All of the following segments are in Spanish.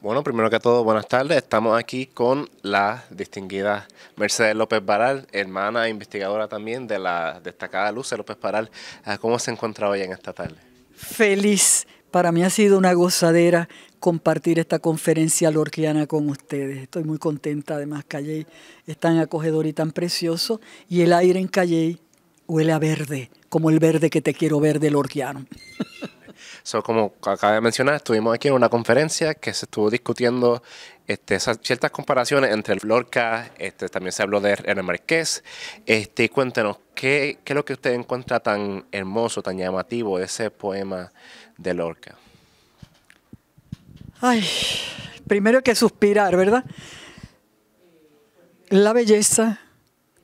Bueno, primero que todo, buenas tardes. Estamos aquí con la distinguida Mercedes López Baral, hermana e investigadora también de la destacada Luce López Baral. Ah, ¿Cómo se encuentra hoy en esta tarde? Feliz. Para mí ha sido una gozadera compartir esta conferencia lorquiana con ustedes. Estoy muy contenta, además Calle es tan acogedor y tan precioso y el aire en Calle huele a verde, como el verde que te quiero ver de lorquiano. So, como acaba de mencionar, estuvimos aquí en una conferencia que se estuvo discutiendo este, ciertas comparaciones entre el Lorca, este, también se habló de René Marqués. Este, cuéntenos, ¿qué, ¿qué es lo que usted encuentra tan hermoso, tan llamativo ese poema de Lorca? Ay, primero que suspirar, ¿verdad? La belleza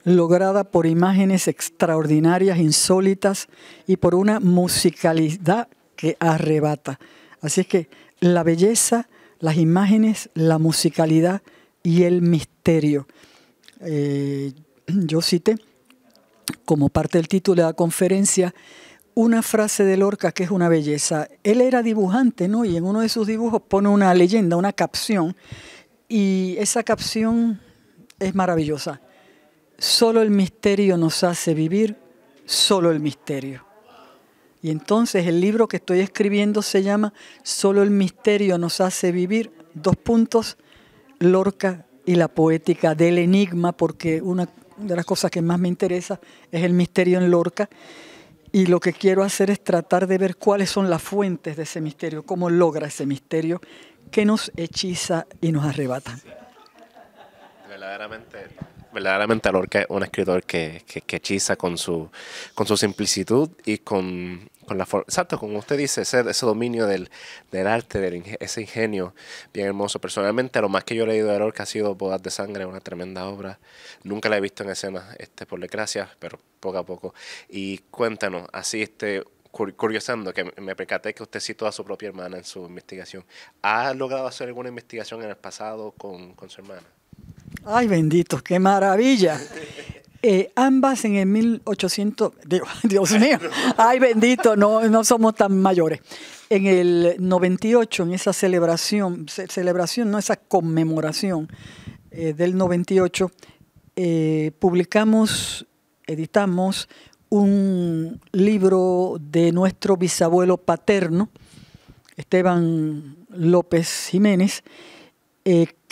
lograda por imágenes extraordinarias, insólitas y por una musicalidad que arrebata. Así es que la belleza, las imágenes, la musicalidad y el misterio. Eh, yo cité como parte del título de la conferencia una frase de Lorca que es una belleza. Él era dibujante, ¿no? Y en uno de sus dibujos pone una leyenda, una capción, y esa capción es maravillosa. Solo el misterio nos hace vivir, solo el misterio. Y entonces el libro que estoy escribiendo se llama Solo el misterio nos hace vivir, dos puntos, Lorca y la poética del enigma, porque una de las cosas que más me interesa es el misterio en Lorca. Y lo que quiero hacer es tratar de ver cuáles son las fuentes de ese misterio, cómo logra ese misterio que nos hechiza y nos arrebata. Verdaderamente, Lorca es un escritor que, que, hechiza con su, con su simplicitud y con con la forma, exacto, como usted dice, ese, dominio del, del arte, del, ese ingenio bien hermoso. Personalmente, lo más que yo he leído de Lorca ha sido Bodas de Sangre, una tremenda obra. Nunca la he visto en escena, este, por gracias, pero poco a poco. Y cuéntanos, así este, curiosando, que me percaté que usted citó a su propia hermana en su investigación. ¿Ha logrado hacer alguna investigación en el pasado con, con su hermana? Ay, bendito, qué maravilla. Eh, ambas en el 1800, Dios, mío, ay bendito, no, somos tan mayores. En el 98, en esa celebración, celebración, no esa conmemoración eh, del 98, eh, publicamos, editamos un libro de nuestro bisabuelo paterno, Esteban López Jiménez,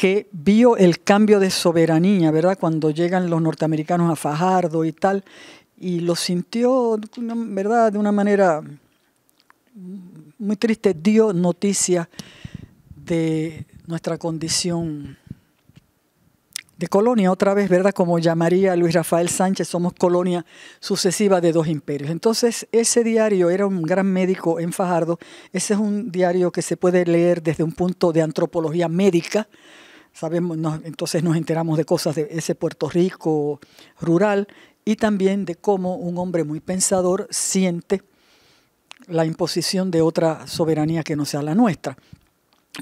que vio el cambio de soberanía, ¿verdad? Cuando llegan los norteamericanos a Fajardo y tal, y lo sintió, ¿verdad? De una manera muy triste, dio noticia de nuestra condición de colonia, otra vez, ¿verdad? Como llamaría Luis Rafael Sánchez, somos colonia sucesiva de dos imperios. Entonces, ese diario era un gran médico en Fajardo. Ese es un diario que se puede leer desde un punto de antropología médica, sabemos, entonces nos enteramos de cosas de ese Puerto Rico rural y también de cómo un hombre muy pensador siente la imposición de otra soberanía que no sea la nuestra.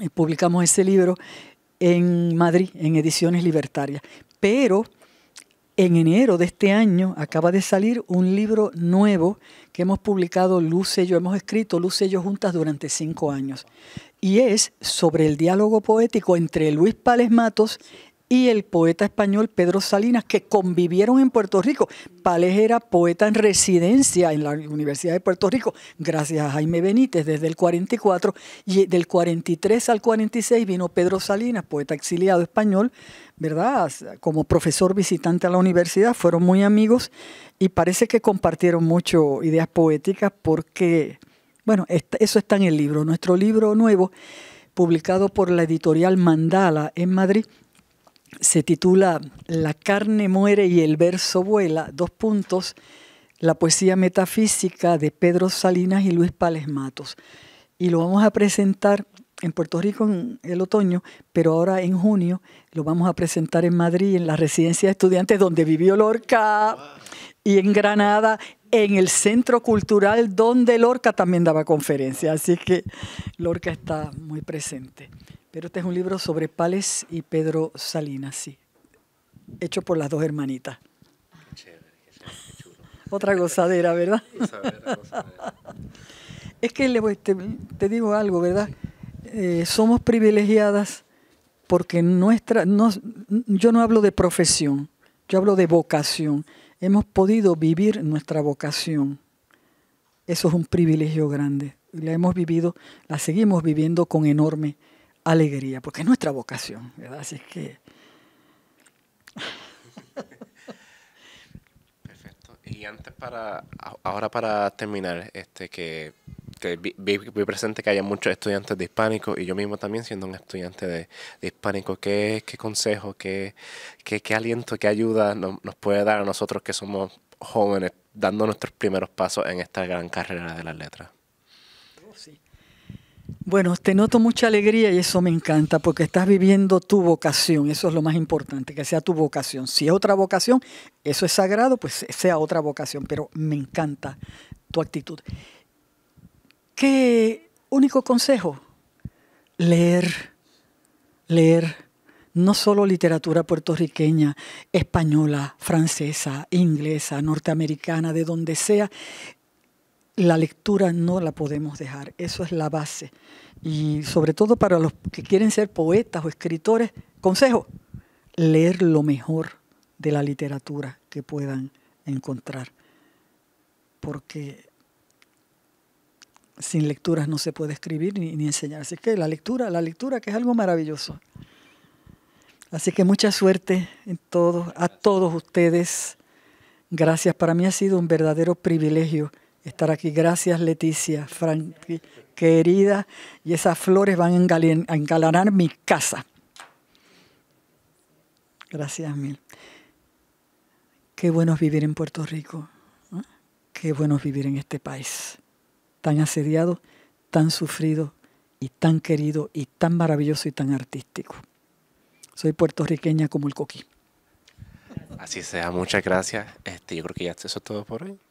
Eh, publicamos ese libro en Madrid, en Ediciones Libertarias. Pero en enero de este año acaba de salir un libro nuevo que hemos publicado Luz y yo, hemos escrito Luz y yo juntas durante cinco años. Y es sobre el diálogo poético entre Luis Pales Matos y el poeta español Pedro Salinas, que convivieron en Puerto Rico. Pales era poeta en residencia en la Universidad de Puerto Rico, gracias a Jaime Benítez, desde el 44, y del 43 al 46 vino Pedro Salinas, poeta exiliado español, ¿verdad? Como profesor visitante a la universidad, fueron muy amigos y parece que compartieron mucho ideas poéticas porque, bueno, eso está en el libro. Nuestro libro nuevo, publicado por la editorial Mandala en Madrid, se titula La carne muere y el verso vuela, dos puntos, la poesía metafísica de Pedro Salinas y Luis Pales Matos. Y lo vamos a presentar en Puerto Rico en el otoño, pero ahora en junio lo vamos a presentar en Madrid, en la residencia de estudiantes donde vivió Lorca, y en Granada, en el Centro Cultural donde Lorca también daba conferencias. Así que Lorca está muy presente. Pero este es un libro sobre Pales y Pedro Salinas, sí. Hecho por las dos hermanitas. Otra gozadera, ¿verdad? Es que le, te, digo algo, ¿verdad? Eh, somos privilegiadas porque nuestra, yo no hablo de profesión, yo hablo de vocación. Hemos podido vivir nuestra vocación. Eso es un privilegio grande. La hemos vivido, la seguimos viviendo con enorme alegría, porque es nuestra vocación, ¿verdad? Así es que... Perfecto. Y antes para, ahora para terminar, este que, que vi, presente que hay muchos estudiantes de hispánico y yo mismo también siendo un estudiante de, hispánico, ¿qué, ¿qué, consejo, qué, qué, aliento, qué ayuda nos, puede dar a nosotros que somos jóvenes dando nuestros primeros pasos en esta gran carrera de las letras? Oh, sí. Bueno, te noto mucha alegría y eso me encanta porque estás viviendo tu vocación, eso es lo más importante, que sea tu vocación. Si es otra vocación, eso es sagrado, pues sea otra vocación, pero me encanta tu actitud. ¿Qué único consejo? Leer, leer no solo literatura puertorriqueña, española, francesa, inglesa, norteamericana, de donde sea, la lectura no la podemos dejar, eso es la base. Y sobre todo para los que quieren ser poetas o escritores, consejo, leer lo mejor de la literatura que puedan encontrar, porque sin lecturas no se puede escribir ni, enseñar. Así que la lectura, la lectura que es algo maravilloso. Así que mucha suerte en a todos ustedes. Gracias, para mí ha sido un verdadero privilegio estar aquí. Gracias, Leticia, Frankie, querida. Y esas flores van a engalanar mi casa. Gracias mil. Qué bueno es vivir en Puerto Rico. ¿eh? Qué bueno es vivir en este país. Tan asediado, tan sufrido y tan querido y tan maravilloso y tan artístico. Soy puertorriqueña como el coquí. Así sea, muchas gracias. Este, yo creo que ya eso todo por hoy.